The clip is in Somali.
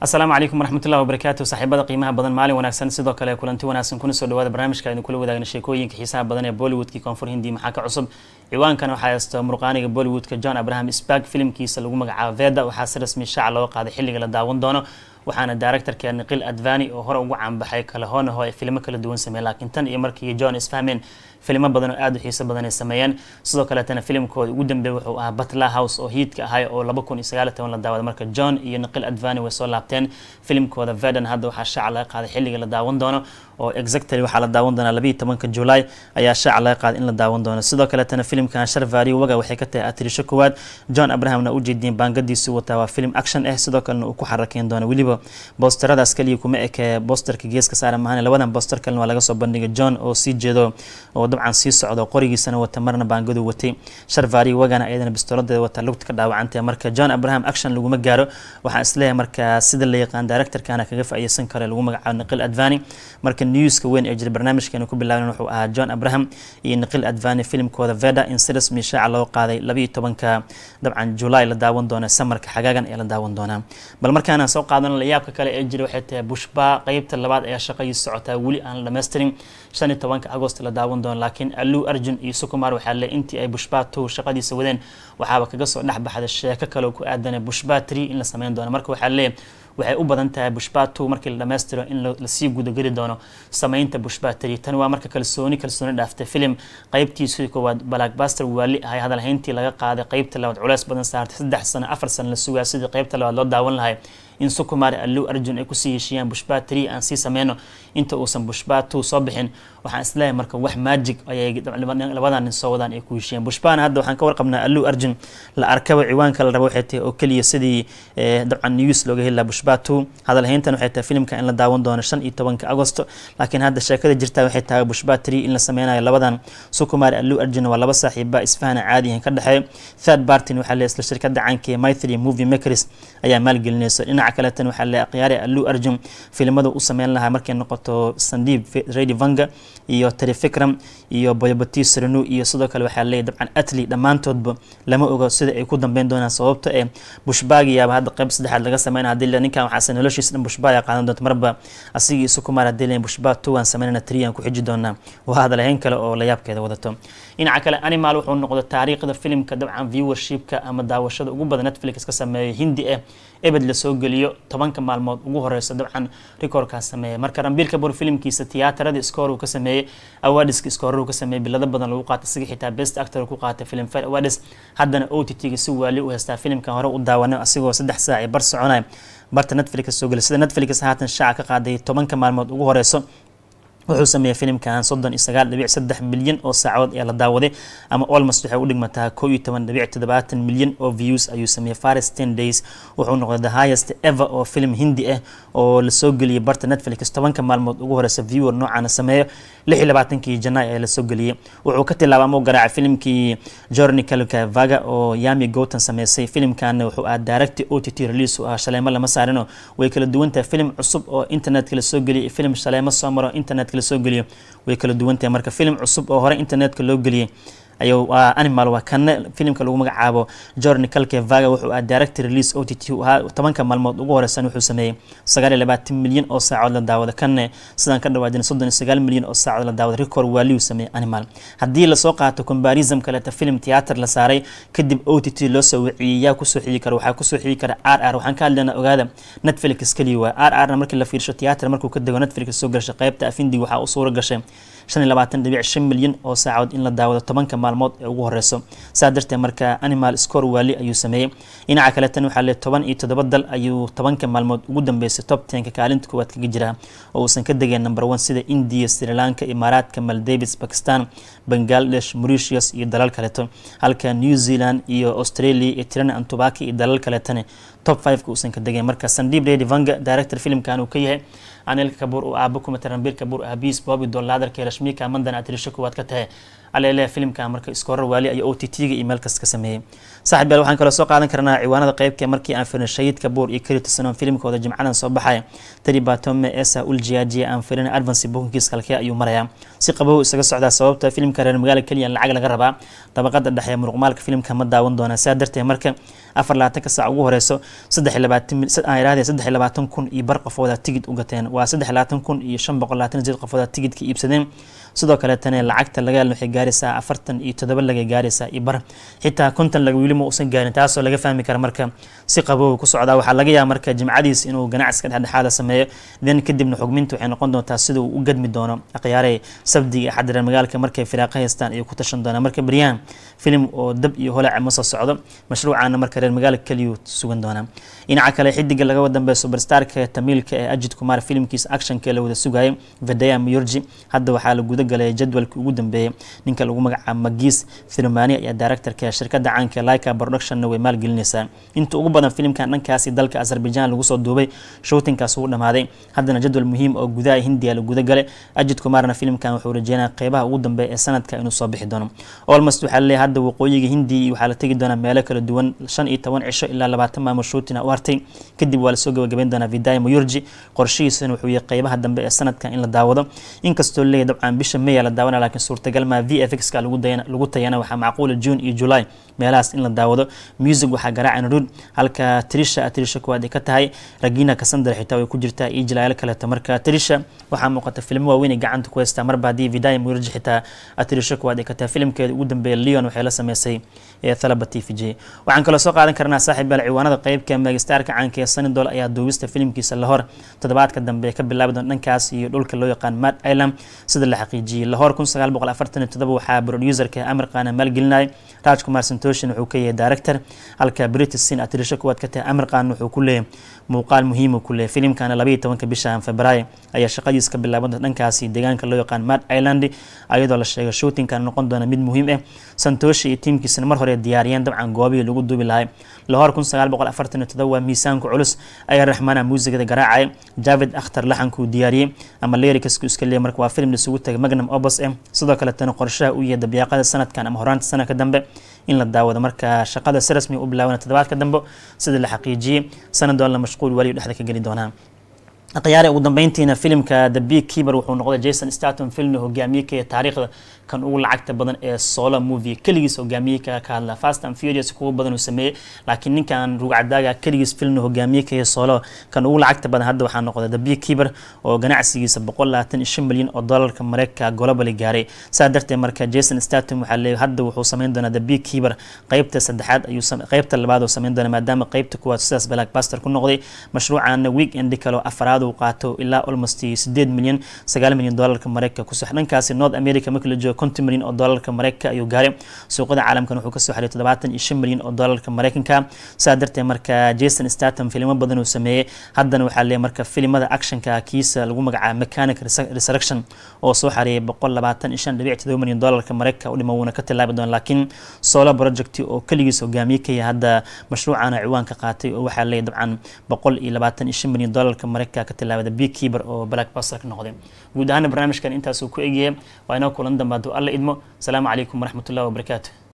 asalaamu calaykum waraxmatullahi wabarakaatu saaxiibada qiimaha badan maalin wanaagsan sidoo kale kulanti wanaagsan kuna soo dhawaada barnaamijka aynu kula wadaagna sheekooyinka xiisaha badan ee bollywoodkii koonfur hindi maxaa ka cusub ciwaankana waxaa haysto murqaaniga bollywoodka john abraham sbarg filimkiisa lagu magacaabo veda waxaa si rasmi shaaca loo qaaday xilliga la daawan doono waxaana directorka niqil advani oo hore uga caanbaxay kalahonaho ay filimo kala duwan sameeyeen laakiin tan iyo markii john isfahmeen filimo badan oo aad u xiiso badan ay sameeyeen sidoo kaleetana filimkooda ugu dambeeyey wuxuu ahaa butler house oo hiidka ahay oo laba kun iyo toban la daawaday marka john iyo niqil advani way soo laabteen filimkooda vedan hadda waxaa shaaca laga qaaday xilliga la daawan doono oo exactly waxaa la daawan doonaa labiiyo tobanka july ayaa shaaca laga qaaday in la daawan doono sidoo kaleetana filimkan sharvari waga waxay ka tahay atirisho koowaad john abrahamna ujeediin baangadiisu wataa waa filim action ah sidoo kalena uu ku xarakeyn doono weliba iyo boosteradaas kaliya kuma eke boosterka geeska saara mahan labadan booster kalena waa laga soo bandhigay john oo sii jeedo oo dabcan sii socdo qorigiisana wata marna baangadu watay sharvari wagana ayadana bistooladeeda wata lugta ka dhaawacantay marka john abraham action laguma gaaro waxaan isleeyahay marka sida la yaqaan directorkana kaga faa'iideysan karo lagu magacaabo niqil advani marka newska weyn ee jira barnaamijkeena ku bilaaban wuxuu ahaa john abraham iyo niqil advani filimkooda veda in si loo qaaday labayo tobanka dabcan julay la daawan doona samarka xagaagan ee la daawan doonaa bal markaana soo qaadan layaabka kale ee jira waxay tahay bushba qeybta labaad ayaa shaqadii socotaa weli aan dhamaystirin shan iyo tobanka agost la daawan doono laakiin aluu arjun iyo sukumar waxaa le intii ay bushba two shaqadiisa wadeen waxaaba kaga soo dhex baxday sheeko kale ku aadan bushba tree in la sameyn doono marka waxaa le waxay u badan tahay bushba two markii la dhamaystiro in lasii gudageli doono sameynta bushba tiri tan waa marka kalsooni kalsooni dhaaftay filim qeybtiisii koowaad balakbaster waali ahay hadalhayntii laga qaaday qeybta labaad culeys badan saartay saddex sano afar sano la sugaa sidii qeybta labaad loo daawan lahay in sukumari allow arjun ay kusii heshiiyaan bushbaa tree aan sii sameyno inta uusan bushbaa two soo bixin waxaan islahay marka wax magic ayay labadan nin soo wadaan ay ku heshiiyaan bushbaana hadda waxaan ka warqabnaa allow arjun la arkaba ciwaanka la rabo waxay tahay oo keliya sidii eh, dabcan news looga heli lahaa bushbaa two hadalhayntan waxay tahay filimka in la daawan doono shan iyo tobanka agosto laakiin hadda sheekada jirta waxay tahay bushbaa tree in la sameynayo labadan sukumari allow arjun waa laba saaxiiba isfahana caadiyan ka dhexeeyo third partin waxaa la isla shirkada caanka ee movie makers ayaa maalgelinaysa dhinaca dhinaca kaletan waxaa la akhyaare allu arjum filimada u sameyn lahaa markay noqoto sandiib rady vanga iyo trifikram iyo boyobati srinu iyo sidoo kale waxaa leeyahy dabcan atli dhammaantoodba lama oga sida ay ku dambeyn doonaan sababta ah ee bushbaag yaaba hadda qayb saddexaad laga sameyn hadii la ninkan waxaase noloshiis dhan bushbaaya qaadan doonta marba asigii isu kumar hadii la bushbaa two sameynana three ku xiji doonaa waa hadalhayn kale oo layaabkeeda wadato dhinaca kale animal wuxuu noqdo taariikhda filimka dabcan viewershipka ama daawashada ugu badan netflix ka sameeyo hindi eh ebed la geliyo geliyo tobanka maalmood ugu horeysa dabcan rikoorkaas sameeya marka rambiilka bur filimkiisa tiyaatarada iskoor uu ka sameeyey awaadiska iskoorar uu ka sameeyey bilado badan lagu qaatay isaga xitaa best actor ku qaatay film fair awaadis haddana o t t-ga si waali u heystaa filimkan hore u daawano asigoo saddex saac ee bar soconaya barta netflix soo gelay sida netflix haatan shaaca ka qaaday tobanka maalmood ugu horeyso wuxuu sameeyey filimkan soddon iyo sagaal dhibic saddex milyan oo saacadood ayaa la daawaday ama olmost waxay u dhigmataa koo iyo toban dhibic toddobaatan milyan oo views ayuu sameeyey faris ten days wuxuu noqday the highest ever oo film hindi ah oo lasoo geliyey barta netflix tobanka maalmood ugu horeysa viewer noocaana sameeyo lix iyo labaatankii janaay ayaa lasoo geliyey wuxuu ka tilaaba ama garaacay filimkii jorni kalkavaga oo yami gotan sameysay filimkanna wuxuu ahaa directi o t t release u ahaa shaleemo lama saarino way kala duwan tahay filim cusub oo internetka lasoo geliyay filim shaleemo soo maro internetka marki lasoo geliyo way kala duwan tahay marka filim cusub oo horey internetka loo geliyay ayuu animal waa kanne filimka lagu magacaabo jorni calkevaga wuxuu ah director release o t t ahaa tobanka maalmood ugu horeysan wuxuu sameeyey sagaal iyo labaatan milyan oo saacood la daawada kanne sidaan ka dhawaajina soddon iyo sagaal milyan oo saacood la daawada record waaliyu sameeyey animal haddii lasoo qaato combarism kaleeta filim theater la saaray kadib o t t loo soo wiciyey yaa kusoo xigi kara waxaa kusoo xigi kara r r waxaan ka hadlaynaa ogaada netflix keliya waa r r na markii la fiirsho theater markuu ka dego netflix soo gashay qeybta afindig waxaa u suura gashay shan iyo labaatan dhibic shan milyan oo saacood in la daawado tobanka maalmood ee ugu horeyso saa darteed marka animal scor waali ayuu sameeyey dhinaca kale waxaa le toban iyo toddoba dal ayuu tobanka maalmood ugu dambeysay top tenka kaalinta koowaad kaga jiraa oo uusan ka degeen number one sida india sri lanka imaaraadka maldavis bakistan bangladesh moritius iyo dalal kaleeto halka new zealand iyo australia iyo tirana antobaka iyo dalal kaleetana top fiveka uusan ka degayn marka sandib redi vanga director filimkan uu ka yahay anil kabuur oo aabo kuma taranbiir kabuur aabiis boobi dollaadar keelashmiika mandan atrisho kuwaad ka tahay caleeleh filimka marka iska horar waali ayaa o t t-ga iyo meel kas ka sameeyey saaxib yaal waxaan kaloo soo qaadan karnaa ciwaanada qeybka markii aan firnay shahiidka buur iyo keli tusanon filimkooda jimcadan soo baxaya tari batome esa uljiajiya aan firinay advance bukinkiis halkee ayuu marayaa si qabow isaga socdaa sababta filimka reer magaala keliya lacag laga rabaa dabaqada dhexe muruqmaalka filimka ma daawan doonaa saa darteed marka afar labaatanka saac ugu horeyso saddeaaaaan saddex labaatan kun iyo bar qofooda tigid u gateen waa saddex labaatan kun iyo shan boqol labaatan sideed qofooda tigidka iibsadeen sidoo kaleetana lacagta lagaal waxay gaaraysaa afartan iyo toddoba laga gaaraysaa iyo xitaa konton laga weli ma uusan gaarin taasoo laga fahmi kara marka si qabooga ku socdaa waxaa laga yaaba marka jimcadiis inuu ganacsiga dhexdhexaada sameeyo dan kadibna xugminta waxay noqon doontaa sida u gadmi doono akhyaarey sabdiga xadiran magaalka markay firaaqa haystaan ayuu ku tashan doonaa marka beryahan filim oo dab iyo holaca ma soo socdo mashruucaana marka reer magaalka keliyuu sugan doonaa dhinaca kale xidiga laga wadanbeeya superstarka tamiilka ee ajid kumar filimkiisa actionka ee la wada sugayay vedaya mayorji hadda waxaa la guda galay jadwalkii ugu dambeeyay ninka lagu magacaabo magiis firmaani ayaa directorka shirkadda caanka lika productionna way maalgelinaysaa inta ugu badan filimkan dhankaasi dalka azerbaijan lagu soo duubay shootinkaas wuu dhammaaday haddana jadwal muhiim oo gudaha hindiya la gudagalay ajid kumaarna filimkan wuxuu rajeynaya qeybaha ugu dambeeya ee sanadka inuu soo bixi doono olmost waxaa laleeyahay hadda waqooyiga hindiya waxaa la tegi doonaa meelo kala duwan shan iyo toban cisho ilaa labaatan maamul shootina u hartay kadib waa lasoo gabagabayn doonaa vidaya mayurji qorshihiisuna wuxuu yahay qeybaha dambe ee sanadkan in la daawado inkastoo leeyahay dabcan bisha شمية للدوانا لكن صورة تجلما في إفكس قال لوجود دينا لوجود معقول جون إي جولاي ميلاس إن للدوادو ميوزك وح جرع عن رود هل كتريشة أتريشة كوادي كتهاي رجينا كسندر حتى ويكجرتا إي جلاي لك لتمر كتريشة وح مقطع فيلم ووين جعان تكويس تمر بعدي في داي مرجح حتى أتريشة كوادي كتهاي فيلم كودن بيل ليون وحيلا سمي سي يا ثلبتي في جي وعن كل سوق عن كرنا صاحب العيوان هذا قريب كم ماجستير كعن كي سن دول أيا دويست فيلم كيس اللهور تدبات كدم بيكب اللابدون نكاس يقول كل يقان مات أيلم سد الحقيقة xaqiijiyey lahore waxaa broduserka amirkaana maalgelinayay rajkumar santoshin wuxuu ka yahay director halka british atirisho kuwaad ka tahay amirkan wuxuu ku leeyahay muuqaal muhiimu ku leeyahay filimkana labayo tobanka bishan februaayo ayaa shaqadiis ka bilaabanta dhankaasi deegaanka loo yaqaan mad ireland ayadoo la sheegay shootinkana noqon doona mid muhiim ah eh. santoshi iyo tiimkiisana mar hore diyaariyeen dabcan goobihii lagu duubi lahay lahore waa miisaanka culus ayaa raxmaana muusigada garaacaya javid akhtar laxankuu diyaariyey ama leerikasku iska leeyahy marka waa filim lasugu tagay دنم آباز ام صداق لاتن قرشه اویه دبیاقده سنت کنم هرانت سنت کدم به این لذت داده مرکه شقده سرسمی قبل اون تدابات کدم به صدر لحقیجی سنت دولا مشغول ولی لحظه که جدی دانم قیاره اقدام بینتی نفیلم که دبی کیبر و حنقده جیسون استاتون فیلم هو جامیک تاریخ kan ugu lacagta badan ee solo movie keligiis hogaamiye kaga hadla fast and furious kuwa badan uu sameeyey laakiin ninkan rugcadaaga keligiis filmna hogaamiye kaga solo kan ugu lacagta badan hadda waxaa noqday the beekeeper oo ganacsigiisa boqol labaatan shan milyan oo doolarka mareykanka globally gaaray saa darteed marka jason statham waxaa leeyahay hadda wuxuu sameyn doonaa the beekeeper qeybta saddexaad ayuu qeybta labaad oo sameyn doonaa maadaama qeybta kuwaad sidaas blackbuster ku noqday mashruucaana weekend kale oo afraad uu qaato ilaa almost sideed milyan sagaal milyan doolarka mareykanka ku suxdhankaasi north america markii la joogo konton milyan oo doolarka mareykanka ayuu gaaray suuqyada caalamkan wuxuu kasoo xariiray toddobaatan iyo shan milyan oo doolarka mareykanka saa darteed marka jason statham filimo badan uu sameeyey haddana waxaa leeyahay marka filimada actionka kiisa lagu magacaaba mechanic resurrection oo soo xareeyay boqol labaatan iyo shan dhibic todoba milyan doolarka mareykanka u dhima wuuna ka tilaabi doona laakiin solo project oo keligiis hogaamiye ka hadda mashruucana ciwaanka qaatay oo waxaa leeyahay dabcan boqol iyo labaatan iyo shan milyan doolarka mareykanka ka tilaabada beekeeper oo black passer noqday guud ahaan barnaamijkan intaasuu ku egyahay waa inoo kulan dambaad الله إدمو السلام عليكم ورحمة الله وبركاته